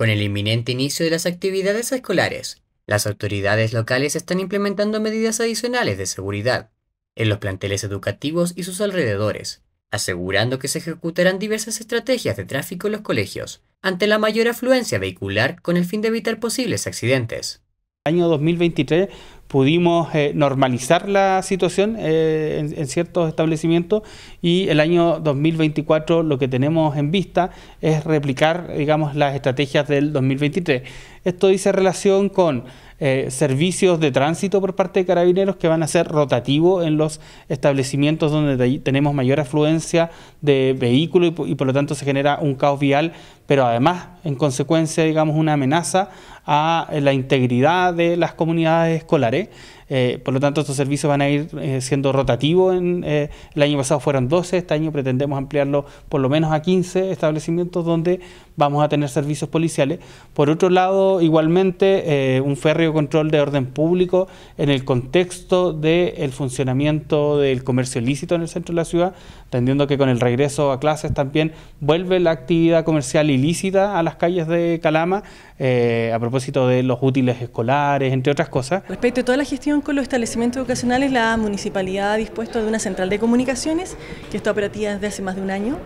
Con el inminente inicio de las actividades escolares, las autoridades locales están implementando medidas adicionales de seguridad en los planteles educativos y sus alrededores, asegurando que se ejecutarán diversas estrategias de tráfico en los colegios ante la mayor afluencia vehicular con el fin de evitar posibles accidentes. Año 2023 pudimos eh, normalizar la situación eh, en, ciertos establecimientos y el año 2024 lo que tenemos en vista es replicar, digamos, las estrategias del 2023. Esto dice relación con eh, servicios de tránsito por parte de carabineros que van a ser rotativos en los establecimientos donde tenemos mayor afluencia de vehículos y, y, por lo tanto se genera un caos vial, pero además en consecuencia digamos una amenaza a la integridad de las comunidades escolares. Eh, por lo tanto, estos servicios van a ir eh, siendo rotativos. En, eh, el año pasado fueron 12, este año pretendemos ampliarlo por lo menos a 15 establecimientos donde vamos a tener servicios policiales. Por otro lado, igualmente, un férreo control de orden público en el contexto del funcionamiento del comercio ilícito en el centro de la ciudad, entendiendo que con el regreso a clases también vuelve la actividad comercial ilícita a las calles de Calama, a propósito de los útiles escolares, entre otras cosas. Respecto a toda la gestión con los establecimientos educacionales, la municipalidad ha dispuesto de una central de comunicaciones que está operativa desde hace más de un año.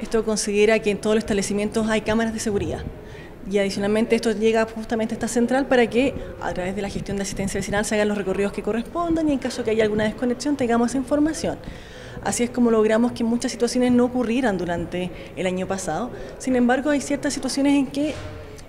Esto considera que en todos los establecimientos hay cámaras de seguridad. Y adicionalmente esto llega justamente a esta central para que a través de la gestión de asistencia vecinal se hagan los recorridos que correspondan y en caso que haya alguna desconexión tengamos esa información. Así es como logramos que muchas situaciones no ocurrieran durante el año pasado. Sin embargo, hay ciertas situaciones en que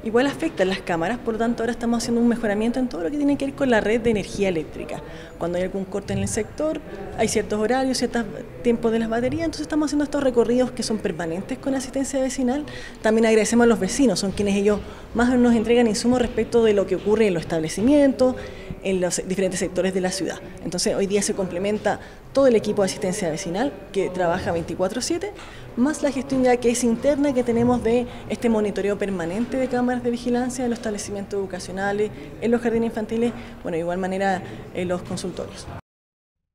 igual afectan las cámaras, por lo tanto ahora estamos haciendo un mejoramiento en todo lo que tiene que ver con la red de energía eléctrica. Cuando hay algún corte en el sector, hay ciertos horarios, ciertos tiempos de las baterías, entonces estamos haciendo estos recorridos que son permanentes con asistencia vecinal. También agradecemos a los vecinos, son quienes ellos más nos entregan insumos respecto de lo que ocurre en los establecimientos, en los diferentes sectores de la ciudad. Entonces hoy día se complementa todo el equipo de asistencia vecinal que trabaja 24/7, más la gestión ya que es interna que tenemos de este monitoreo permanente de cámaras de vigilancia en los establecimientos educacionales, en los jardines infantiles, bueno, de igual manera en los consultorios.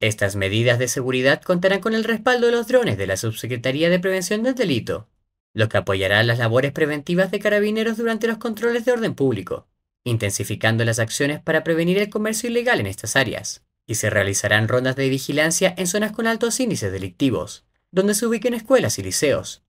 Estas medidas de seguridad contarán con el respaldo de los drones de la Subsecretaría de Prevención del Delito, lo que apoyará las labores preventivas de carabineros durante los controles de orden público, intensificando las acciones para prevenir el comercio ilegal en estas áreas y se realizarán rondas de vigilancia en zonas con altos índices delictivos, donde se ubiquen escuelas y liceos.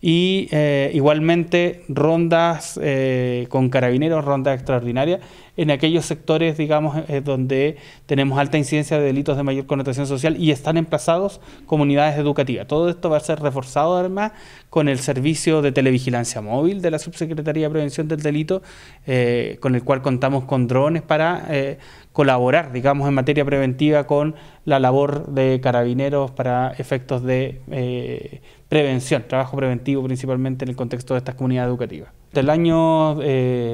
Y eh, igualmente rondas eh, con carabineros, rondas extraordinarias, en aquellos sectores, digamos, eh, donde tenemos alta incidencia de delitos de mayor connotación social y están emplazados comunidades educativas. Todo esto va a ser reforzado además con el servicio de televigilancia móvil de la Subsecretaría de Prevención del Delito, eh, con el cual contamos con drones para eh, colaborar, digamos, en materia preventiva con la labor de carabineros para efectos de prevención, trabajo preventivo principalmente en el contexto de estas comunidades educativas el año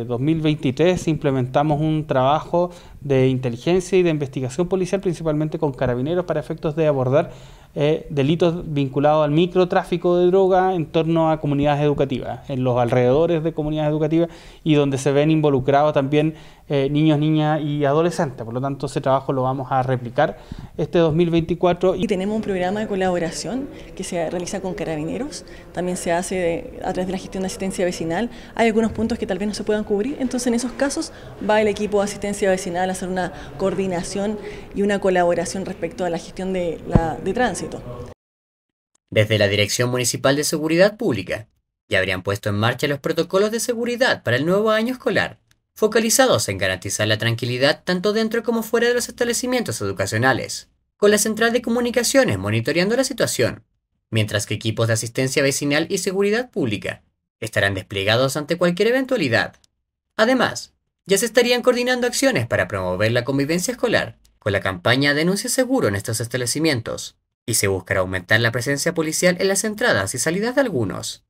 2023 eh, implementamos un trabajo de inteligencia y de investigación policial, principalmente con carabineros, para efectos de abordar eh, delitos vinculados al microtráfico de droga en torno a comunidades educativas, en los alrededores de comunidades educativas y donde se ven involucrados también eh, niños, niñas y adolescentes. Por lo tanto, ese trabajo lo vamos a replicar este 2024. Y tenemos un programa de colaboración que se realiza con carabineros, también se hace a través de la gestión de asistencia vecinal. Hay algunos puntos que tal vez no se puedan cubrir, entonces en esos casos va el equipo de asistencia vecinal a hacer una coordinación y una colaboración respecto a la gestión de, la, de tránsito. Desde la Dirección Municipal de Seguridad Pública, ya habrían puesto en marcha los protocolos de seguridad para el nuevo año escolar, focalizados en garantizar la tranquilidad tanto dentro como fuera de los establecimientos educacionales, con la central de comunicaciones monitoreando la situación, mientras que equipos de asistencia vecinal y seguridad pública estarán desplegados ante cualquier eventualidad. Además, ya se estarían coordinando acciones para promover la convivencia escolar, con la campaña Denuncia Seguro en estos establecimientos, y se buscará aumentar la presencia policial en las entradas y salidas de algunos.